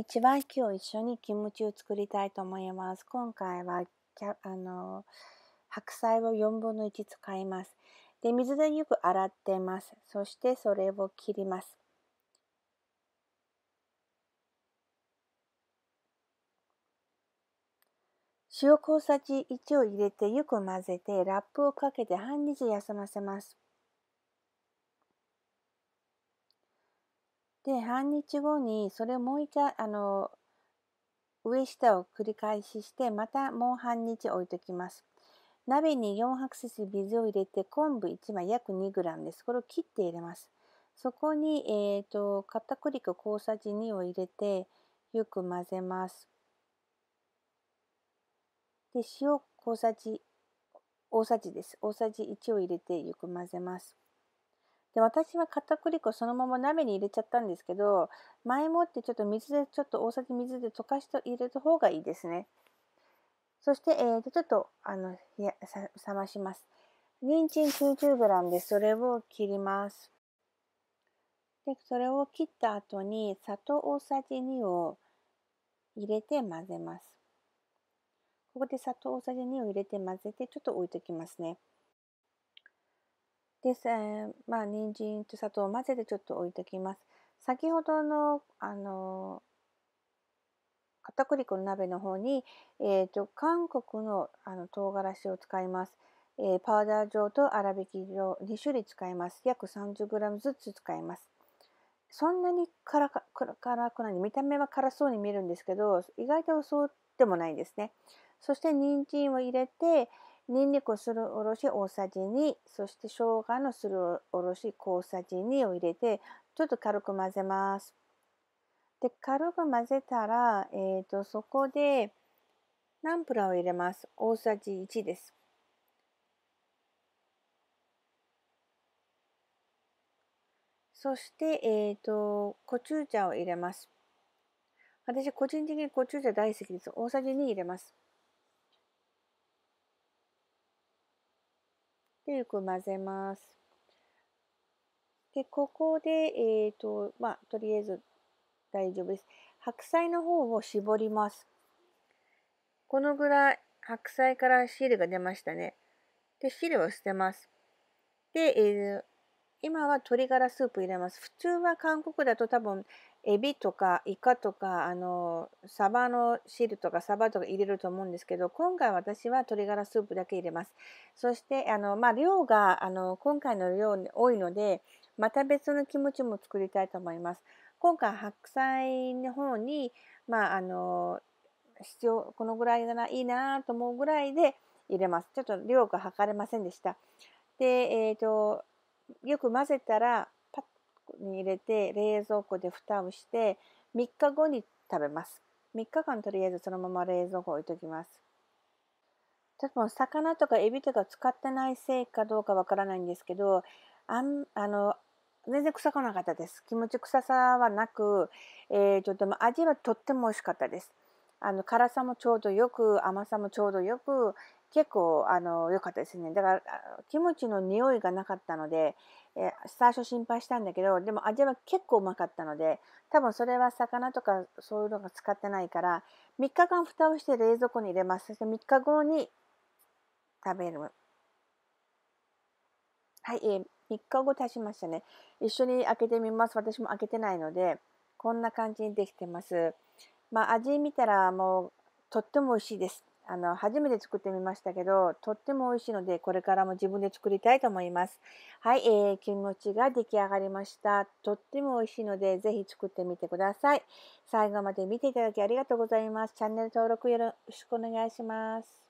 一番今日一緒にキムチを作りたいと思います。今回はあの白菜を4分の1使います。で、水でよく洗ってます。そしてそれを切ります。塩小さじ1を入れてよく混ぜてラップをかけて半日休ませます。で半日後にそれをもう一回あの上下を繰り返ししてまたもう半日置いときます。鍋に4白節水を入れて昆布1枚約 2g です。これを切って入れます。そこに、えーと、と片栗粉小さじ2を入れてよく混ぜます。で塩小さじ大さじです。大さじ1を入れてよく混ぜます。で私は片栗粉そのまま鍋に入れちゃったんですけど前もってちょっと水でちょっと大さじ水で溶かして入れた方がいいですねそして、えー、とちょっとあの冷や冷まします人参 90g でそれを切りますでそれを切った後に砂糖大さじ2を入れて混ぜますここで砂糖大さじ2を入れて混ぜてちょっと置いときますねです、えー、まあ人参と砂糖を混ぜてちょっと置いてきます。先ほどのあの片栗粉の鍋の方に、えーと、と韓国のあの唐辛子を使います。えー、パウダー状と粗挽き状2種類使います。約 30g ずつ使います。そんなに辛か辛くない見た目は辛そうに見えるんですけど意外とそうでもないですね。そして人参を入れて、にんにくするおろし大さじ2そして生姜のするおろし小さじ2を入れてちょっと軽く混ぜます。で軽く混ぜたら、えーと、そこでナンプラーを入れます。大さじ1です。そして、えっ、ー、と、コチュジャンを入れます。私、個人的にコチュジャン大好きです。大さじ2入れます。でよく混ぜます。でここで、えーとまあ、とりあえず大丈夫です。白菜の方を絞ります。このぐらい白菜から汁が出ましたね。で汁を捨てます。で、えー、今は鶏ガラスープ入れます。普通は韓国だと多分エビとかイカとかあのサバの汁とかサバとか入れると思うんですけど今回私は鶏ガラスープだけ入れますそしてあの、まあ、量があの今回の量多いのでまた別のキムチも作りたいと思います今回白菜の方にまああの必要このぐらいら、いいなと思うぐらいで入れますちょっと量が測れませんでしたでえっ、ー、とよく混ぜたらに入れて冷蔵庫で蓋をして3日後に食べます3日間とりあえずそのまま冷蔵庫置いときます多分魚とかエビとか使ってないせいかどうかわからないんですけどあんあの全然臭くなかったです気持ち臭さはなく、えー、ちょっと味はとっても美味しかったですあの辛さもちょうどよく甘さもちょうどよく、結構あの良かったですねだからキムチの匂いがなかったので、えー、最初心配したんだけどでも味は結構うまかったので多分それは魚とかそういうのが使ってないから3日間蓋をして冷蔵庫に入れますそして3日後に食べるはい、えー、3日後経ちましたね一緒に開けてみます私も開けてないのでこんな感じにできてますまあ味見たらもうとっても美味しいですあの初めて作ってみましたけどとっても美味しいのでこれからも自分で作りたいと思いますはい、えー、キムチが出来上がりましたとっても美味しいのでぜひ作ってみてください最後まで見ていただきありがとうございますチャンネル登録よろしくお願いします